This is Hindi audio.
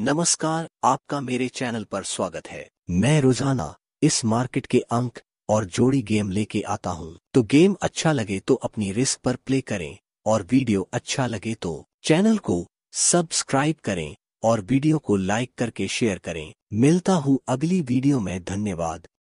नमस्कार आपका मेरे चैनल पर स्वागत है मैं रोजाना इस मार्केट के अंक और जोड़ी गेम लेके आता हूँ तो गेम अच्छा लगे तो अपनी रिस्क पर प्ले करें और वीडियो अच्छा लगे तो चैनल को सब्सक्राइब करें और वीडियो को लाइक करके शेयर करें मिलता हूँ अगली वीडियो में धन्यवाद